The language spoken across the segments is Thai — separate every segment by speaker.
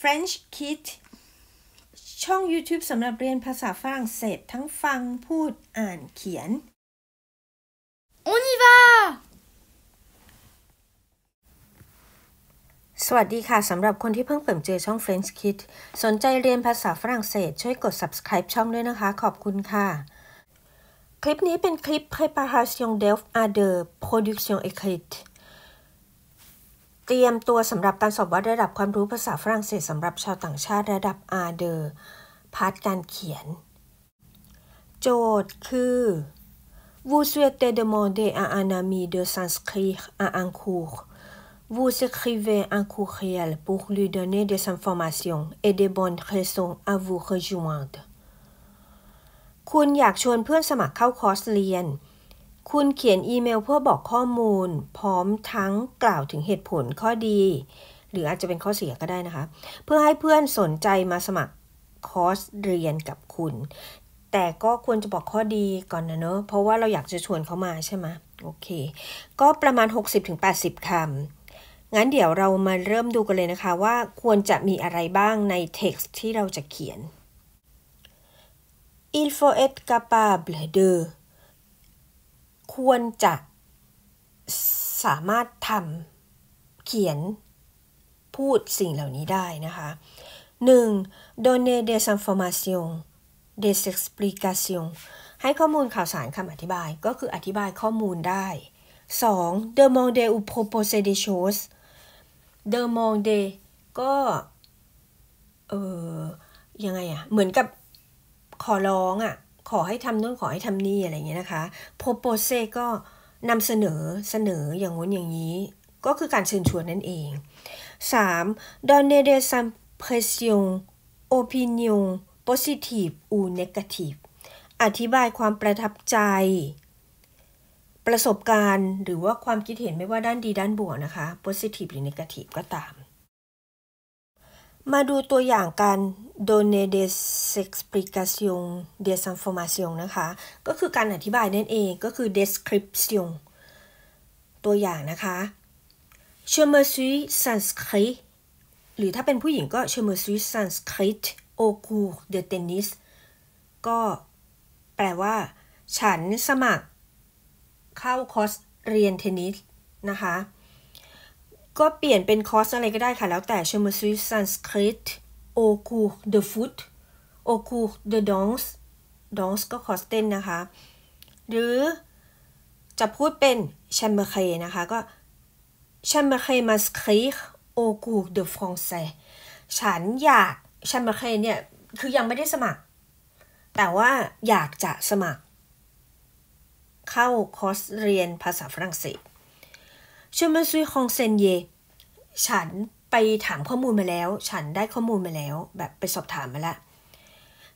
Speaker 1: French Kid ช่อง YouTube สำหรับเรียนภาษาฝรั่งเศสทั้งฟัง พูด อ่าน เขียน On y va สวัสดีค่ะสำหรับคนที่เพิ่งเปิดเจอช่อง French Kid สนใจเรียนภาษาฝรั่งเศส ช่วยกด subscribe ช่องด้วยนะคะ ขอบคุณค่ะ คลิปนี้เป็นคลิป Préparation d'Elf à de Production écrite เตรียมตัวสำหรับการสอบวัดระดับความรู้ภาษาฝรั่งเศสสำหรับชาวต่างชาติระดับ R เดอร์พาร์ทการเขียน โจทย์คือ Vous souhaitez demander à un ami de s'inscrire à un cours. Vous écrivez un courriel pour lui donner des informations et des bonnes raisons à vous rejoindre. คุณอยากชวนเพื่อนสมัครเข้าคอร์สเรียนคุณเขียนอีเมลเพื่อบอกข้อมูลพร้อมทั้งกล่าวถึงเหตุผลข้อดีหรืออาจจะเป็นข้อเสียก็ได้นะคะเพื่อให้เพื่อนสนใจมาสมัครคอร์สเรียนกับคุณ แต่ก็ควรจะบอกข้อดีก่อนนะเนอะเพราะว่าเราอยากจะชวนเขามาใช่ไหมโอเคก็ประมาณ 60-80คำงั้นเดี๋ยวเรามาเริ่มดูกันเลยนะคะว่าควรจะมีอะไรบ้างในเท็กซ์ที่เราจะเขียน il faut être capable de ควรจะสามารถทำเขียนพูดสิ่งเหล่านี้ได้นะคะ 1. donner des informations des explications ให้ข้อมูลข่าวสารคำอธิบายก็คืออธิบายข้อมูลได้ 2. d e m a n d e u p r o p o s e des choses d e m a n d e ก็เออยังไงอะเหมือนกับขอร้องอะขอให้ทำนู่นขอให้ทำนี่อะไรเงี้ยนะคะ โพโปเซก็นำเสนอเสนออย่างงู้นอย่างนี้ ก็คือการเชิญชวนนั่นเอง 3. d o n n e r เ e s impression opinion positive ฟ u negative อธิบายความประทับใจ ประสบการณ์หรือว่าความคิดเห็นไม่ว่าด้านดีด้านบวกนะคะ positive หรือ negative ก็ตาม มาดูตัวอย่างการ donner des explications des informations นะคะ ก็คือการอธิบายนั่นเองก็คือ description ตัวอย่างนะคะ je me suis inscrit หรือถ้าเป็นผู้หญิงก็ je me suis inscrit au cours de tennis ก็แปลว่าฉันสมัคร เข้าคอร์สเรียนเทนนิสนะคะก็เปลี่ยนเป็นคอร์สอะไรก็ได้ค่ะแล้วแต่ je me suis inscrit au cours de foot au cours de danse danse ก็คอสเต้นนะคะ หรือจะพูดเป็นฉันไม่เคยนะคะก็ฉันไม่เคยมาสคริปโอคูเดอฟรองเซฉันอยากฉันไม่เคยเนี่ย คือยังไม่ได้สมัคร แต่ว่าอยากจะสมัคร เข้าคอสเรียนภาษาฝรั่งเศสชื่อมันซุยฮองเซนเยฉันไปถามข้อมูลมาแล้ว ฉันได้ข้อมูลมาแล้ว แบบไปสอบถามมาละ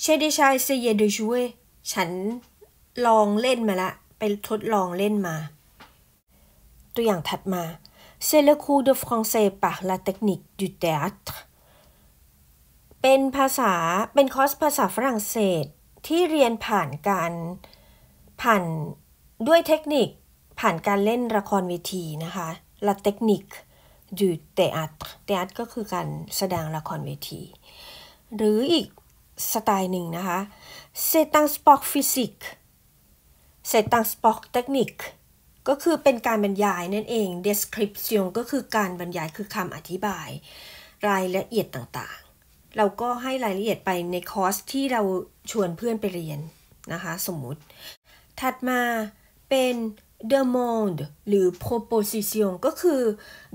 Speaker 1: เชดิชายเซเยดูช่วย ฉันลองเล่นมาละ ไปทดลองเล่นมา ตัวอย่างถัดมา เซเลคูเดฟรองเซปาลาเทคนิคดูเตตเป็นภาษา เป็นคอร์สภาษาฝรั่งเศสที่เรียนผ่านการผ่านด้วยเทคนิคผ่านการเล่นละครเวทีนะคะ ลาเทคนิคดูเตอัตเตอัตก็คือการแสดงละครเวที หรืออีกสไตล์หนึ่งนะคะเซตังสปอ o r t ฟิสิกส์เ c'est un s p o r เทคนิคก็คือเป็นการบรรยายนั่นเอง description ก็คือการบรรยายคือคำอธิบายรายละเอียดต่างๆ เราก็ให้รายละเอียดไปในคอร์สที่เราชวนเพื่อนไปเรียนนะคะสมมุติ ถัดมาเป็น d e m a n d หรือ proposition ก็คือ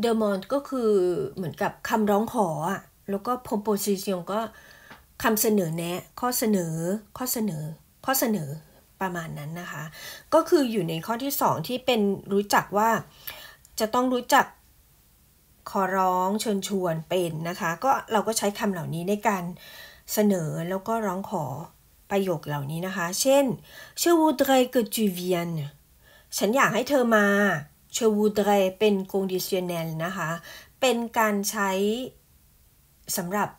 Speaker 1: d e m a n d ก็คือเหมือนกับคำร้องขอ แล้วก็ proposition ก็คำเสนอแนะ ข้อเสนอ ข้อเสนอ ข้อเสนอ ประมาณนั้นนะคะ ก็คืออยู่ในข้อที่สองที่เป็นรู้จักว่าจะต้องรู้จัก ขอร้องเชิญชวน เป็น นะคะ ก็เราก็ใช้คำเหล่านี้ในการเสนอ แล้วก็ร้องขอประโยคเหล่านี้นะคะ เช่น je voudrais que tu viennes ฉันอยากให้เธอมา je voudrais เป็น conditionnel นะคะ เป็นการใช้สำหรับ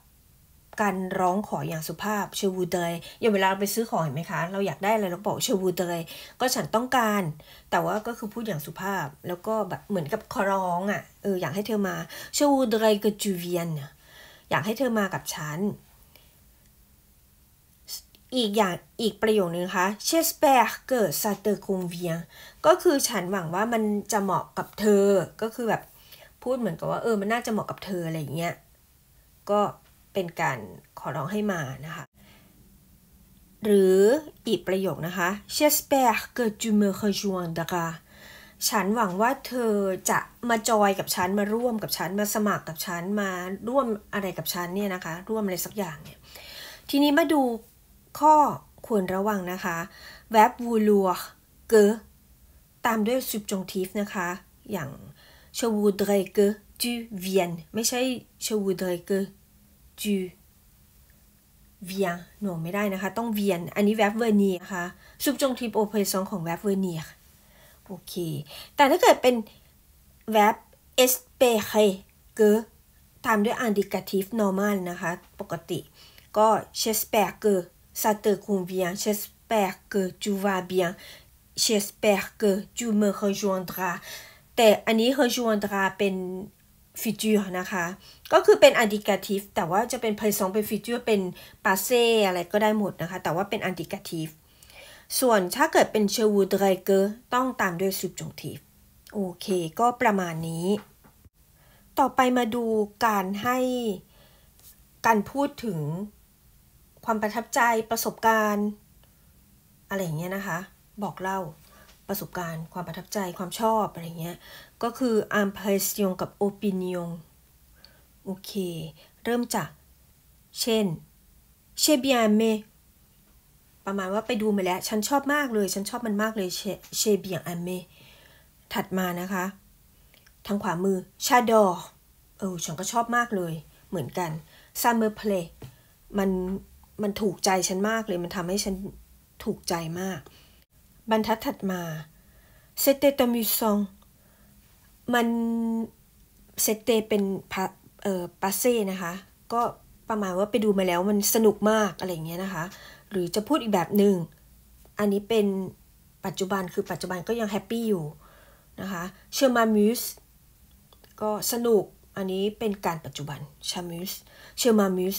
Speaker 1: การร้องขออย่างสุภาพเชวูเ i ยอย่างเวลาเราไปซื้อของเห็นไหมคะ เราอยากได้อะไรเราบอกเชวูเ i ยก็ฉันต้องการแต่ว่าก็คือพูดอย่างสุภาพแล้วก็แบบเหมือนกับขอร้องอะ่ะเอออยากให้เธอมาเชวูเ q ยก tu จูเวียนอยากให้เธอมากับฉันอีกอย่างอีกประโยคนึงคะ j'espère que ça te convient ก็คือฉันหวังว่ามันจะเหมาะกับเธอก็คือแบบพูดเหมือนกับว่าเออมันน่าจะเหมาะกับเธออะไรอย่างเงี้ยก็เป็นการขอร้องให้มานะคะหรืออีกประโยคนะคะ j'espère que tu me r e j o i n d ะ a s ฉันหวังว่าเธอจะมาจอยกับฉันมาร่วมกับฉันมาสมัครกับฉันมาร่วมอะไรกับฉันเนี่ยนะคะร่วมอะไรสักอย่างเนี่ยทีนี้มาดูข้อควรระวังนะคะ verb vouloir เกตามด้วย subjunctive นะคะ อย่าง je voudrais que tu viennes ไม่ใช่ je voudrais que tu viennes หน่วงไม่ได้นะคะ ต้อง viennes อันนี้ verb venir นะคะ subjunctive o p e r a t o n ของ verb venir โอเค แต่ถ้าเกิดเป็น verb espérer เกตามด้วย indicative normal นะคะ ปกติ ก็ j'espère que ça te convient, j'espère que tu vas bien, j'espère que tu me rejoindras แต่อันนี้ rejoindra เป็น future นะคะ ก็คือเป็น i n d i c a t i v e แต่ว่าจะเป็น p r พ s e n t เป็น future เป็น passé อะไรก็ได้หมดนะคะ แต่ว่าเป็น i n d i c a t i v e ส่วนถ้าเกิดเป็น je voudrais que ต้องตามด้วย subjonctif โอเค ก็ประมาณนี้ ต่อไปมาดูการให้ การพูดถึงความประทับใจ ประสบการณ์ อะไรอย่างเงี้ยนะคะ บอกเล่า ประสบการณ์ ความประทับใจ ความชอบ อะไรเงี้ย ก็คืออัมเพ s s i o กับโอปินยงโอเค เริ่มจาก เช่น เชเบียเม ประมาณว่าไปดูมาแล้ว ฉันชอบมากเลย ฉันชอบมันมากเลยเชเบียงอเม ถัดมานะคะ ทางขวามือ ชาดอเออ ฉันก็ชอบมากเลย เหมือนกัน ซัมเมอร์เพลมันมันถูกใจฉันมากเลยมันทำให้ฉันถูกใจมาก บรรทัดถัดมาเซเตตมิซองมันเซเตเป็นพาเอ่อปาเซ่นะคะก็ประมาณว่าไปดูมาแล้วมันสนุกมากอะไรเงี้ยนะคะหรือจะพูดอีกแบบหนึ่งอันนี้เป็นปัจจุบันคือปัจจุบันก็ยังแฮปปี้อยู่นะคะเชอร์มามิสก็สนุกอันนี้เป็นการปัจจุบันชามิสเชอร์มามิส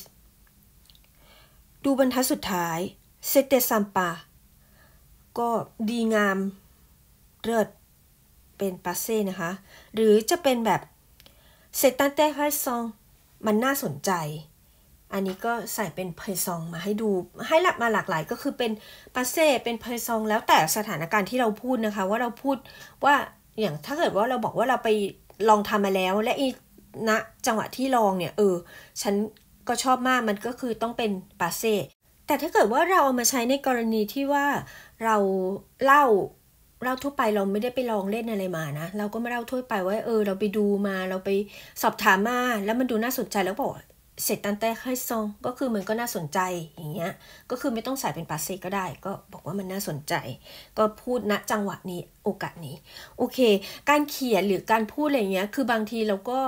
Speaker 1: ดูบรรทัดสุดท้ายเซเตซัมปาก็ดีงามเลิศเป็นปาเซ่นะคะ หรือจะเป็นแบบเซตันเต้ไฮซองมันน่าสนใจ อันนี้ก็ใส่เป็นเพยซองมาให้ดูให้หลับมาหลากหลายก็คือเป็นปาเซ่เป็นเพยซอง แล้วแต่สถานการณ์ที่เราพูดนะคะว่าเราพูดว่าอย่างถ้าเกิดว่าเราบอกว่าเราไปลองทำมาแล้วและอีณจังหวะที่ลองเนี่ย เออฉันก็ชอบมาก มันก็คือต้องเป็นปาเซ่ แต่ถ้าเกิดว่าเราเอามาใช้ในกรณีที่ว่าเราเล่าเล่าทั่วไปเราไม่ได้ไปลองเล่นอะไรมานะ เราก็มาเล่าทั่วไปว่าเออ เราไปดูมาเราไปสอบถามมาแล้วมันดูน่าสนใจแล้วบอกเสร็จตันแต่ค่อยซองก็คือมันก็น่าสนใจอย่างเงี้ย ก็คือไม่ต้องใส่เป็นปาเซ่ก็ได้ ก็บอกว่ามันน่าสนใจ ก็พูดณจังหวะนี้โอกาสนี้ โอเค การเขียนหรือการพูดอะไรเงี้ย คือบางทีเราก็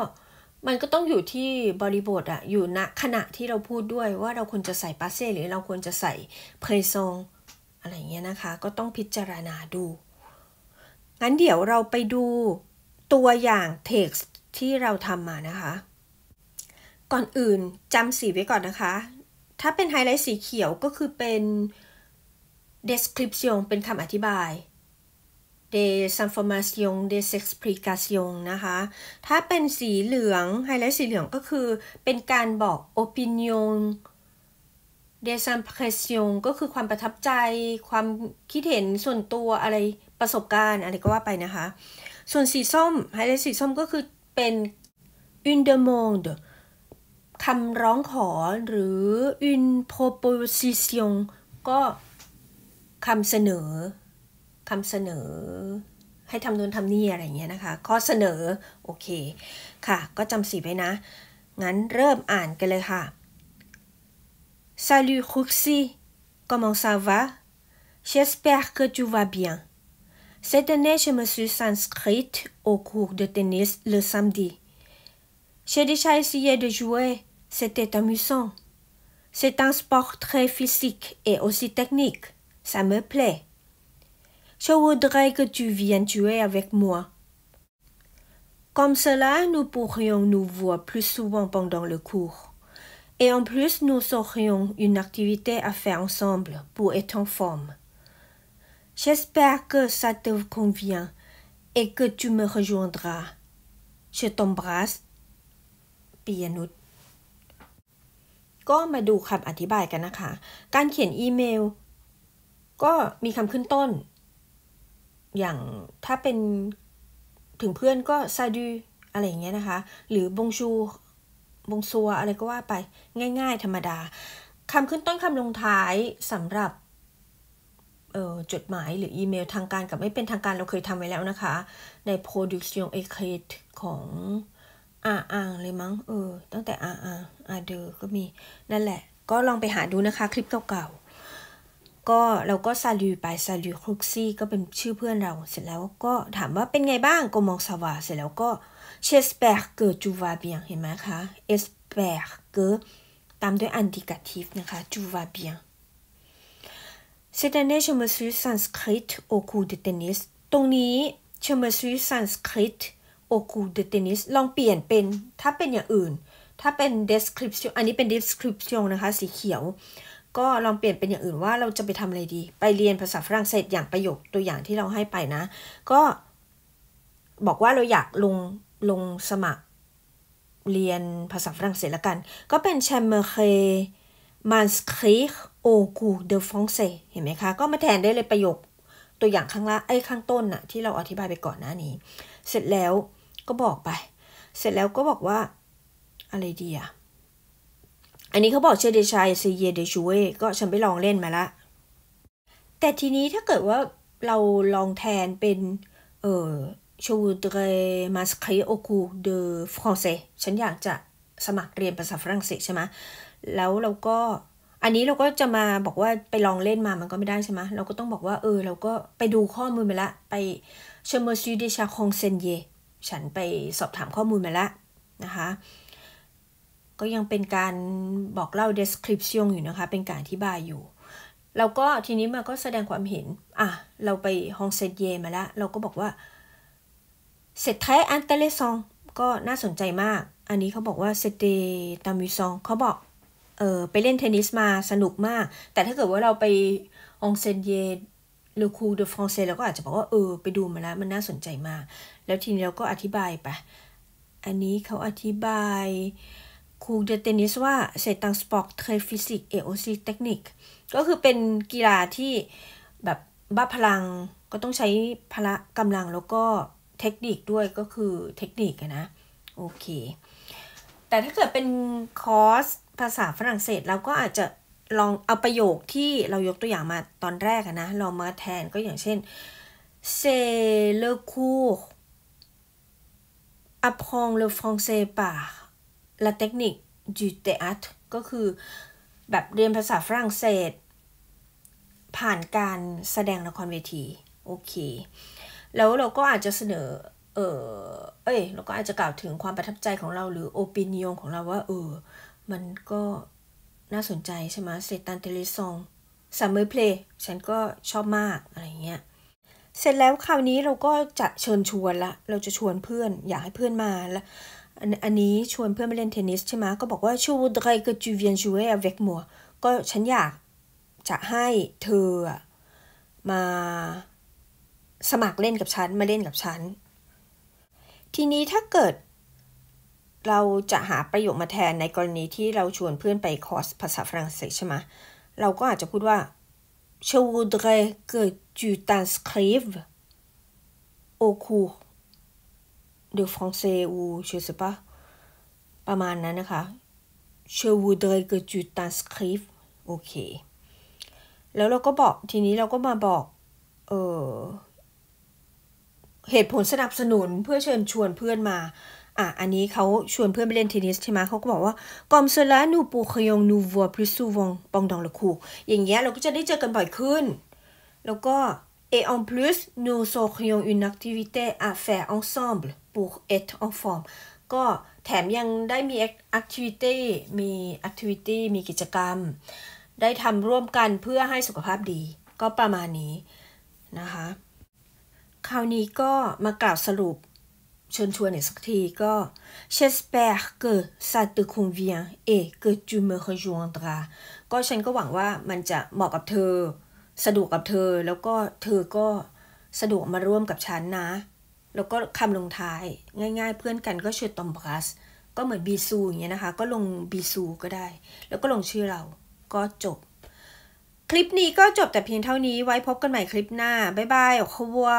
Speaker 1: มันก็ต้องอยู่ที่บริบทอะอยู่ณขณะที่เราพูดด้วยว่าเราควรจะใส่ปาเซ่หรือเราควรจะใส่เพยซองอะไรเงี้ยนะคะ ก็ต้องพิจารณาดู งั้นเดี๋ยวเราไปดูตัวอย่างเท็กซ์ที่เราทำมานะคะ ก่อนอื่นจำสีไว้ก่อนนะคะ ถ้าเป็นไฮไลท์สีเขียวก็คือเป็น description เป็นคำอธิบาย des informations des e x p l i c a ก i o n นะคะถ้าเป็นสีเหลืองไฮไลท์สีเหลืองก็คือเป็นการบอก opinion des i m p r e s s i o n ก็คือความประทับใจ ความคิดเห็นส่วนตัวอะไร ประสบการณ์อะไรก็ว่าไปนะคะ ส่วนสีส้มไฮไลท์สีส้มก็คือเป็น une demande คำร้องขอหรือ une proposition ก็คำเสนอคาเสนอ ให้ทำนูนทำนี่อะไรเงี้ยนะคะข้อเสนอโอเคค่ะก็จำสีไว้นะ งั้นเริ่มอ่านกันเลยค่ะ Salut Roxy comment ça va J'espère que tu vas bien Cette année je me suis inscrite au cours de tennis le samedi J'ai déjà essayé de jouer c'était amusant C'est un sport très physique et aussi technique ça me plaît Je voudrais que tu viennes tuer avec moi. Comme cela, nous pourrions nous voir plus souvent pendant le cours. Et en plus, nous aurions une activité à faire ensemble pour être en forme. J'espère que ça te convient et que tu me rejoindras. Je t'embrasse. bien การเขียนอีเมลอย่างถ้าเป็นถึงเพื่อนก็ซาดูอะไรอย่างเงี้ยนะคะ หรือบงชู บงซัวอะไรก็ว่าไปง่ายๆ ธรรมดาคำขึ้นต้นคำลงท้ายสำหรับจดหมายหรืออีเมลทางการกับไม่เป็นทางการเราเคยทำไว้แล้วนะคะ ใน production e c a t ของอาอาเลยมั้งเออ ตั้งแต่อาอาอาเดอก็มี นั่นแหละก็ลองไปหาดูนะคะคลิปเก่าๆก็เราก็ซาลูไปซาลูครุกซี่ ก็เป็นชื่อเพื่อนเรา เสร็จแล้วก็ถามว่าเป็นไงบ้างโกมองสวา เสร็จแล้ว ก็เชสเปกเกิดจูวาเบียงเห็นไหมคะเอสเปกเกิดตามด้วยอันดิกาทีฟนะคะจูวาเบียง Cette année, je me suis inscrite au cours de tennis. ตรงนี้ je me suis inscrite au cours de tennis ลองเปลี่ยนเป็นถ้าเป็นอย่างอื่น ถ้าเป็น description อันนี้เป็น description นะคะสีเขียวก็ลองเปลี่ยนเป็นอย่างอื่นว่าเราจะไปทำอะไรดี ไปเรียนภาษาฝรั่งเศสอย่างประโยคตัวอย่างที่เราให้ไปนะ ก็บอกว่าเราอยากลงลงสมัคร เรียนภาษาฝรั่งเศสละกัน ก็เป็นแชมเบอร์เคมันสคริกโอกูเดฟองเซเห็นไหมคะ ก็มาแทนได้เลยประโยคตัวอย่างข้างล่างไอ้ข้างต้นน่ะที่เราอธิบายไปก่อนหน้านี้ เสร็จแล้วก็บอกไป เสร็จแล้วก็บอกว่าอะไรดีอะอันนี้เขาบอกเชเดชัยซเยเดชูเวก็ฉันไปลองเล่นมาละ แต่ทีนี้ถ้าเกิดว่าเราลองแทนเป็นเออชูเดรมาสคิโอคูเดฟรองเซฉันอยากจะสมัครเรียนภาษาฝรั่งเศสใช่ไหมแล้วเราก็อันนี้เราก็จะมาบอกว่าไปลองเล่นมามันก็ไม่ได้ใช่ไหมเราก็ต้องบอกว่าเออเราก็ไปดูข้อมูลมาละ ไปเชมเมอร์ซูเดชาคองเซนเยฉันไปสอบถามข้อมูลมาละนะคะก็ยังเป็นการบอกเล่า description อยู่นะคะ เป็นการอธิบายอยู่เราก็ทีนี้มาก็แสดงความเห็น อ่ะ เราไปฮองเซเยมาแล้ว เราก็บอกว่าเซตไทอันเตเลซองก็น่าสนใจมาก อันนี้เขาบอกว่าเซเตตามิซองเขาบอก เออไปเล่นเทนนิสมา สนุกมาก แต่ถ้าเกิดว่าเราไปองเซตเยลูคูเดฟรองเซเราก็อาจจะบอกว่า เออไปดูมาแล้วมันน่าสนใจมาก แล้วทีนี้เราก็อธิบายไป อันนี้เขาอธิบายครูเดเทนนิสว่าเซตังสปอร์กเทยฟิสิกเอโอซีเทคนิคก็คือเป็นกีฬาที่แบบบ้าพลังก็ต้องใช้พละกำลังแล้วก็เทคนิคด้วยก็คือเทคนิคนะ โอเค แต่ถ้าเกิดเป็นคอร์สภาษาฝรั่งเศสเราก็อาจจะลองเอาประโยคที่เรายกตัวอย่างมาตอนแรกนะ ลองมาแทนก็อย่างเช่นเซเลคูอพองเลฟองเซปา e และเทคนิคจูเตอัตก็คือแบบเรียนภาษาฝรั่งเศส ผ่านการแสดงละครเวที โอเค แล้วเราก็อาจจะเสนอ เออเอ้ยเราก็อาจจะกล่าวถึงความประทับใจของเราหรือโอปินิยงของเราว่า เออมันก็น่าสนใจใช่ไหมเซตันเทเลซองซัมเมอร์เพลย์ฉันก็ชอบมาก อะไรเงี้ยเสร็จแล้วคราวนี้เราก็จะเชิญชวนละเราจะชวนเพื่อน อยากให้เพื่อนมาแล้วอันนี้ชวนเพื่อนมาเล่นเทนนิสใช่ไหมก็บอกว่าชูดไรกจูเวียนชูเอเวกมัวก็ฉันอยากจะให้เธอมาสมัครเล่นกับฉัน มาเล่นกับฉัน ทีนี้ถ้าเกิดเราจะหาประโยคมาแทนในกรณีที่เราชวนเพื่อนไปคอร์สภาษาฝรั่งเศสใช่ไหมเราก็อาจจะพูดว่าชูดไรก็จูตันสคริฟโอคู i de français ou je sais pas ประมาณนั้นนะคะ je voudrais que tu t'inscrives โอเคแล้วเราก็บอกทีนี้เราก็มาบอกเออเหตุผลสนับสนุนเพื่อเชิญชวนเพื่อนมา อ่ะอันนี้เขาชวนเพื่อนไปเล่นเทนนิสใช่ไหมเขาก็บอกว่ากอมเซลานูปูคยองนูวัวพริสูวงปองดองละคู อย่างเงี้ยเราก็จะได้เจอกันบ่อยขึ้น แล้วก็เอออนพล s สนูโซ u ย i o n s une a c t i v i t อ à faire e n s e m ปลูก et en forme ก็แถมยังได้มี activity มี activity มีกิจกรรม ได้ทำร่วมกันเพื่อให้สุขภาพดีก็ประมาณนี้นะคะ คราวนี้ก็มากล่าวสรุปชวนชวนอีกสักทีก็ j'espère que ça te convient et que tu me rejoindras ก็ฉันก็หวังว่ามันจะเหมาะกับเธอ สะดวกกับเธอแล้วก็เธอก็สะดวกมาร่วมกับฉันนะแล้วก็คำลงท้ายง่ายๆเพื่อนกันก็ชื่อตอมบัสก็เหมือนบีซูอย่างเงี้ยนะคะ ก็ลงบีซูก็ได้ แล้วก็ลงชื่อเราก็จบ คลิปนี้ก็จบแต่เพียงเท่านี้ไว้พบกันใหม่คลิปหน้า บ๊ายบายขวัว